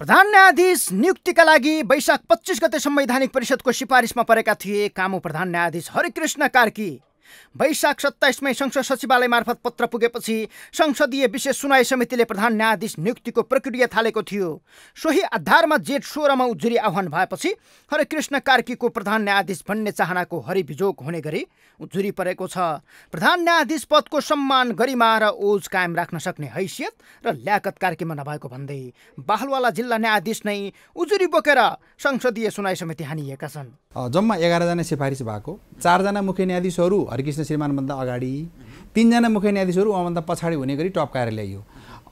प्रधान न्यायाधीश नियुक्तिका लागि वैशाख पच्चिस गते संवैधानिक परिषदको सिफारिसमा परेका थिए कामु प्रधान न्यायाधीश हरिकृष्ण कार्की वैशाख सत्ताइसमै संसद सचिवालय मार्फत पत्र पुगेपछि संसदीय विशेष सुनाइ समितिले प्रधान न्यायाधीश नियुक्तिको प्रक्रिया थालेको थियो सोही आधारमा जेठ सोह्रमा उजुरी आह्वान भएपछि हरिकृष्ण कार्कीको प्रधान न्यायाधीश भन्ने चाहनाको हरिभिजोग हुने गरी उजुरी परेको छ प्रधान न्यायाधीश पदको सम्मान गरिमा र ओज कायम राख्न सक्ने हैसियत र ल्याकत कार्कीमा नभएको भन्दै बाहलवाला जिल्ला न्यायाधीश नै उजुरी बोकेर संसदीय सुनाइ समिति हानिएका छन् जम्मा एघारजना सिफारिस भएको चारजना मुख्य न्यायाधीशहरू हरिकृष्ण श्रीमानभन्दा अगाडि तिनजना मुख्य न्यायाधीशहरू उहाँभन्दा पछाडि हुने गरी टप कार्यालय ल्यायो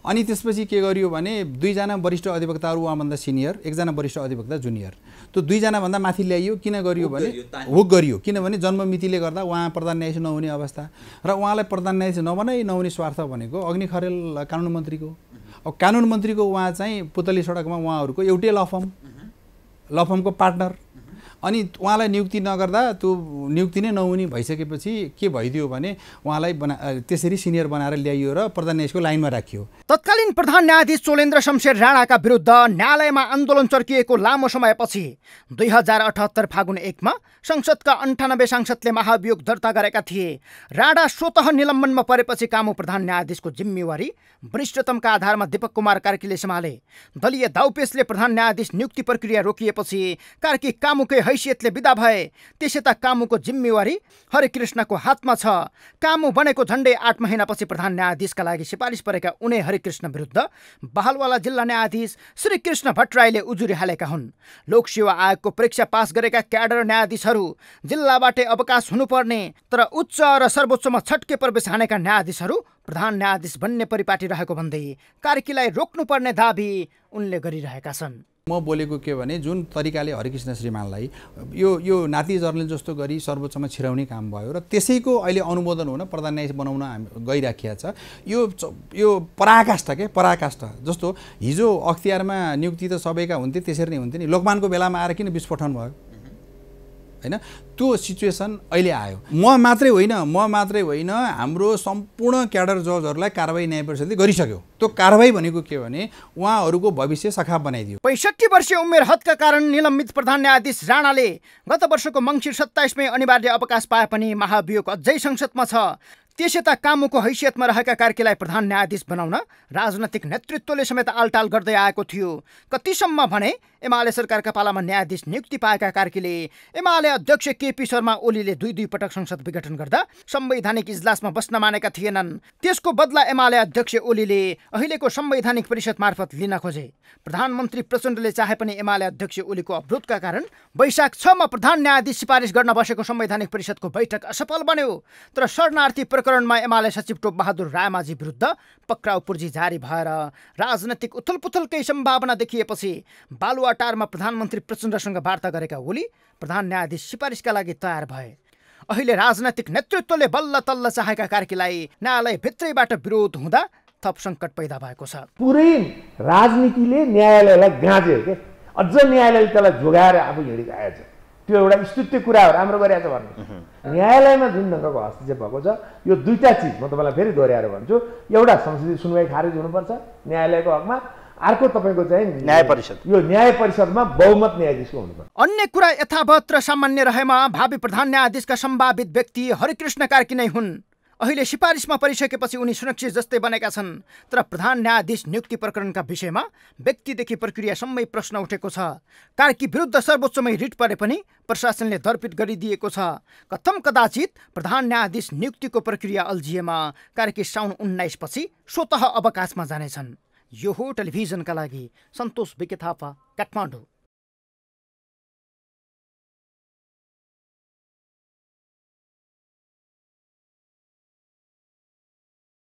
अनि त्यसपछि के गरियो भने दुईजना वरिष्ठ अधिवक्ताहरू उहाँभन्दा सिनियर एकजना वरिष्ठ अधिवक्ता जुनियर त्यो दुईजनाभन्दा माथि ल्याइयो किन गरियो भने हुक गरियो किनभने जन्म मितिले गर्दा उहाँ प्रधान न्यायाधीश नहुने अवस्था र उहाँलाई प्रधान न्यायाधीश नबनाइ नहुने स्वार्थ भनेको अग्नि खरेल कानुन मन्त्रीको अब कानुन मन्त्रीको उहाँ चाहिँ पुतली सडकमा उहाँहरूको एउटै लफम लफमको पार्टनर अनि उहाँलाई नियुक्ति नगर्दा त्यो नियुक्ति नै नहुने भइसकेपछि के भइदियो भने उहाँलाई बना त्यसरी सिनियर बनाएर ल्याइयो र प्रधान न्यायाधीशको लाइनमा राखियो तत्कालीन प्रधान न्यायाधीश चोलेन्द्र शमशेर राणाका विरुद्ध न्यायालयमा आन्दोलन चर्किएको लामो समयपछि दुई हजार अठहत्तर फागुन एकमा संसदका अन्ठानब्बे सांसदले महाभियोग दर्ता गरेका थिए राणा स्वत निलम्बनमा परेपछि कामु प्रधान न्यायाधीशको जिम्मेवारी वरिष्ठतमका आधारमा दीपक कुमार कार्कीले सम्हाले दलीय दाउपेसले प्रधान न्यायाधीश नियुक्ति प्रक्रिया रोकिएपछि कार्की कामुकै हैसियतले विदा भए त्यसै त कामुको जिम्मेवारी हरिकृष्णको हातमा छ कामु बनेको झन्डै आठ महिनापछि प्रधान न्यायाधीशका लागि सिफारिस परेका उनै हरिकृष्ण विरुद्ध बहालवाला जिल्ला न्यायाधीश श्री कृष्ण भट्टराईले उजुरी हालेका हुन् लोकसेवा आयोगको परीक्षा पास गरेका क्याडर न्यायाधीशहरू जिल्लाबाटै अवकाश हुनुपर्ने तर उच्च र सर्वोच्चमा छटके प्रवेश हानेका न्यायाधीशहरू प्रधान न्यायाधीश बन्ने परिपाटी रहेको भन्दै कार्कीलाई रोक्नुपर्ने दावी उनले गरिरहेका छन् म बोलेको के भने जुन तरिकाले हरिकृष्ण श्रीमानलाई यो यो नाति जर्नल जस्तो गरी सर्वोच्चमा छिराउने काम भयो र त्यसैको अहिले अनुमोदन हुन प्रधान न्यायाधीश बनाउन हामी गइराखिया छ यो यो पराकाष्ठ के पराकाष्ठ जस्तो हिजो अख्तियारमा नियुक्ति त सबैका हुन्थे त्यसरी नै हुन्थ्यो नि लोकमानको बेलामा आएर किन विस्फोटन भयो होइन त्यो सिचुएसन अहिले आयो म मात्रै होइन म मात्रै होइन हाम्रो सम्पूर्ण क्याडर जजहरूलाई कारवाही न्याय परिषदले गरिसक्यो त्यो कारवाही भनेको के भने उहाँहरूको भविष्य सखा बनाइदियो पैँसठी वर्षीय उमेर हदका कारण निलम्बित प्रधान न्यायाधीश राणाले गत वर्षको मङ्सिर सत्ताइसमै अनिवार्य अवकाश पाए पनि महाभियोग अझै संसदमा छ त कामुको हैसियतमा रहेका कार्कीलाई प्रधान न्यायाधीश बनाउन राजनैतिक नेतृत्वले समेत आलटाल गर्दै आएको थियो कतिसम्म भने एमाले सरकारका पालामा न्यायाधीश नियुक्ति पाएका कार्कीले एमाले अध्यक्ष केपी शर्मा ओलीले दुई दुई पटक संसद विघटन गर्दा संवैधानिक इजलासमा बस्न मानेका थिएनन् त्यसको बदला एमाले अध्यक्ष ओलीले अहिलेको संवैधानिक परिषद मार्फत लिन खोजे प्रधानमन्त्री प्रचण्डले चाहे पनि एमाले अध्यक्ष ओलीको अवरोधका कारण वैशाख छमा प्रधान न्यायाधीश सिफारिस गर्न बसेको संवैधानिक परिषदको बैठक असफल बन्यो तर शरणार्थी प्रकरणमा एमाले सचिव टोपबहादुर रायमाझी विरुद्ध पक्राउ पुर्जी जारी भएर राजनैतिक उथलपुथलकै सम्भावना देखिएपछि बालुवाटारमा प्रधानमन्त्री प्रचण्डसँग वार्ता गरेका ओली प्रधान न्यायाधीश सिफारिसका लागि तयार भए अहिले राजनैतिक नेतृत्वले बल्ल तल्ल चाहेका कार्कीलाई न्यायालय भित्रैबाट विरोध हुँदा थप सङ्कट पैदा भएको छ पुरै राजनीतिले न्यायालयलाई गाँजे के अझ न्यायालयले त्यसलाई जोगाएर आफू छ त्यो एउटा स्तुत्य कुरा हो राम्रो गरिरहेको छ भन्नु न्यायालयमा जुन ढङ्गको हस्तक्षेप भएको छ यो दुईवटा चिज म तपाईँलाई फेरि दोहोऱ्याएर भन्छु एउटा संसदीय सुनवाई खारेज हुनुपर्छ न्यायालयको हकमा अर्को तपाईँको चाहिँ न्याय परिषद यो न्याय परिषदमा बहुमत न्यायाधीशको हुनुपर्छ अन्य कुरा यथावत र सामान्य रहेमा भावी प्रधान न्यायाधीशका सम्भावित व्यक्ति हरिकृष्ण कार्की नै हुन् अहिले सिफारिसमा परिसकेपछि उनी सुरक्षित जस्तै बनेका छन् तर प्रधान न्यायाधीश नियुक्ति प्रकरणका विषयमा व्यक्तिदेखि प्रक्रियासम्मै प्रश्न उठेको छ कार्की विरुद्ध सर्वोच्चमै रिट परे पनि प्रशासनले दर्पित गरिदिएको छ कथम कदाचित प्रधान न्यायाधीश नियुक्तिको प्रक्रिया अल्झिएमा कार्की साउन उन्नाइसपछि स्वतः अवकाशमा जानेछन् यो हो टेलिभिजनका लागि सन्तोष विके थापा काठमाडौँ